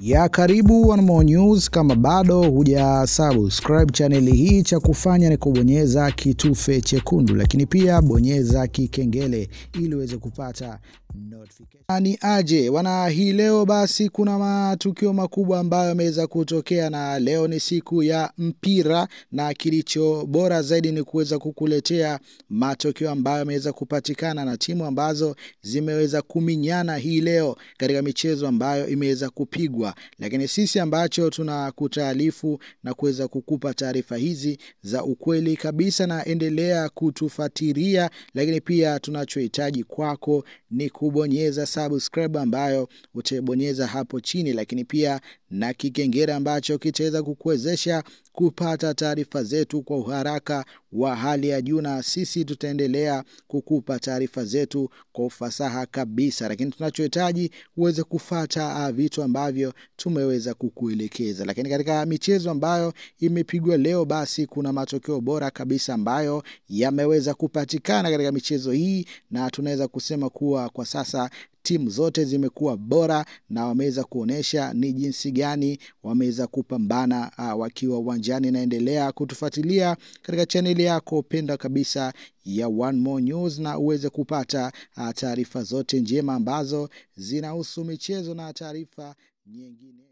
ya karibu One More News. Kama bado huja subscribe chaneli hii, cha kufanya ni kubonyeza kitufe chekundu, lakini pia bonyeza kikengele ili uweze kupata notification. Ni aje wana hii leo, basi kuna matukio makubwa ambayo yameweza kutokea, na leo ni siku ya mpira, na kilicho bora zaidi ni kuweza kukuletea matokeo ambayo yameweza kupatikana na timu ambazo zimeweza kuminyana hii leo katika michezo ambayo imeweza kupigwa kubwa, lakini sisi ambacho tunakutaarifu na kuweza kukupa taarifa hizi za ukweli kabisa, na endelea kutufatiria, lakini pia tunachohitaji kwako ni kubonyeza subscribe ambayo utaibonyeza hapo chini, lakini pia na kikengere ambacho kitaweza kukuwezesha kupata taarifa zetu kwa uharaka wa hali ya juu, na sisi tutaendelea kukupa taarifa zetu kwa ufasaha kabisa, lakini tunachohitaji uweze kufata ah, vitu ambavyo tumeweza kukuelekeza. Lakini katika michezo ambayo imepigwa leo, basi kuna matokeo bora kabisa ambayo yameweza kupatikana katika michezo hii, na tunaweza kusema kuwa kwa sasa timu zote zimekuwa bora na wameweza kuonyesha ni jinsi gani wameweza kupambana uh, wakiwa uwanjani. Naendelea kutufuatilia katika chaneli yako penda kabisa ya One More News na uweze kupata uh, taarifa zote njema ambazo zinahusu michezo na taarifa nyingine.